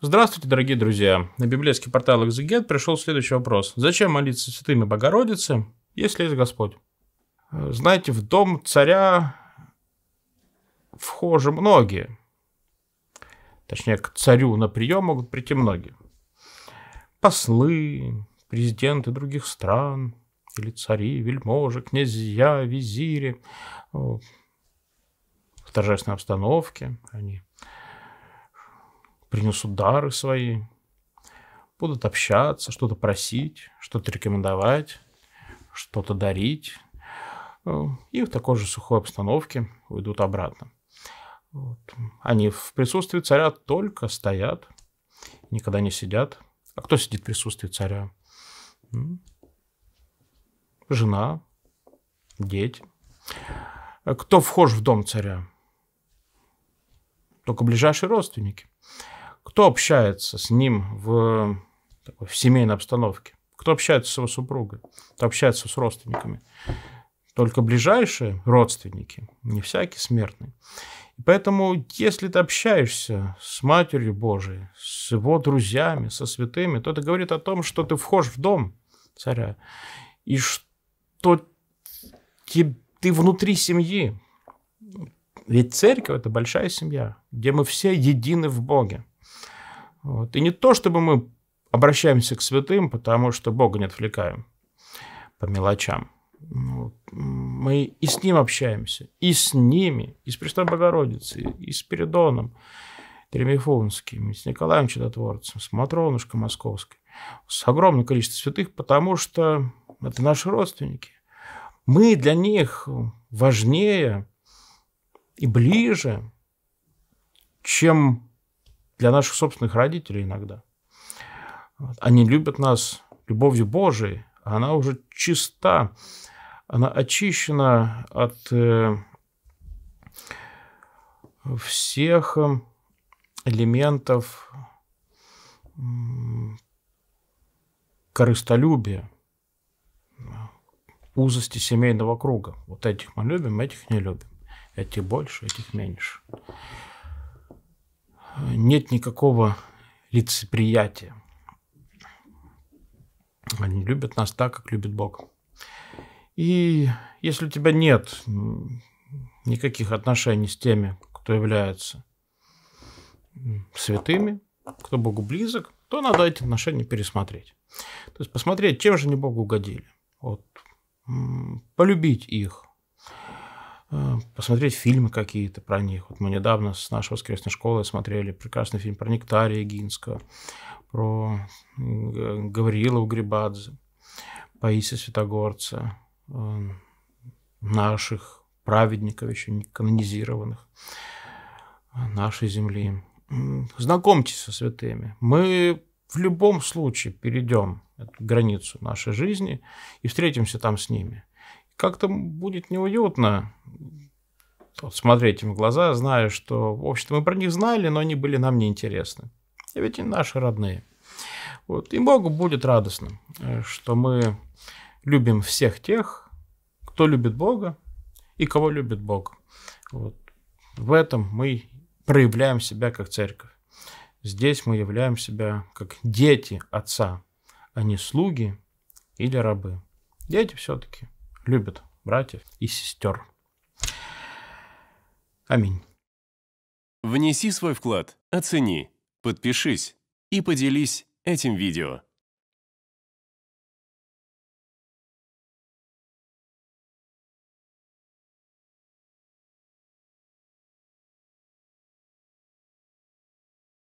Здравствуйте, дорогие друзья! На библейский портал Exeget пришел следующий вопрос. Зачем молиться святыми Богородицы, если есть Господь? Э, знаете, в дом царя вхожи многие. Точнее, к царю на прием могут прийти многие. Послы, президенты других стран, или цари, вельможи, князья, визири. Э, в торжественной обстановке они принесут дары свои, будут общаться, что-то просить, что-то рекомендовать, что-то дарить. Э, и в такой же сухой обстановке уйдут обратно. Вот. Они в присутствии царя только стоят, никогда не сидят. А кто сидит в присутствии царя? Жена, дети. Э, кто вхож в дом царя? Только ближайшие родственники. Кто общается с ним в, в семейной обстановке? Кто общается с его супругой? Кто общается с родственниками? Только ближайшие родственники, не всякие смертные. И поэтому, если ты общаешься с Матерью Божией, с его друзьями, со святыми, то это говорит о том, что ты вхож в дом царя, и что ты, ты внутри семьи. Ведь церковь – это большая семья, где мы все едины в Боге. Вот. И не то, чтобы мы обращаемся к святым, потому что Бога не отвлекаем по мелочам. Ну мы и с Ним общаемся, и с ними, и с Престой Богородицей, и с Передоном Тремифунским, и с Николаем Чудотворцем, с Матронушкой Московской, с огромным количеством святых, потому что это наши родственники. Мы для них важнее и ближе, чем для наших собственных родителей иногда. Они любят нас любовью Божией, а она уже чиста, она очищена от э, всех элементов корыстолюбия, узости семейного круга. Вот этих мы любим, этих не любим. Этих больше, этих меньше нет никакого лицеприятия. Они любят нас так, как любит Бог. И если у тебя нет никаких отношений с теми, кто является святыми, кто Богу близок, то надо эти отношения пересмотреть. То есть посмотреть, чем же они Богу угодили. Вот, полюбить их, Э, посмотреть фильмы какие-то про них. Вот мы недавно с нашей воскресной школы смотрели прекрасный фильм про Нектария Гинского, про Гавриила Угребадзе, Паиса Святогорца, э, наших праведников, еще не канонизированных э, нашей земли. Знакомьтесь со святыми. Мы в любом случае перейдем эту границу нашей жизни и встретимся там с ними как-то будет неуютно смотреть им в глаза, зная, что, в общем-то, мы про них знали, но они были нам неинтересны. И ведь они наши родные. Вот. И Богу будет радостно, э, что мы любим всех тех, кто любит Бога и кого любит Бог. Вот. В этом мы проявляем себя как церковь. Здесь мы являем себя как дети Отца, а не слуги или рабы. Дети все-таки – любит братьев и сестер. Аминь. Внеси свой вклад, оцени, подпишись и поделись этим видео.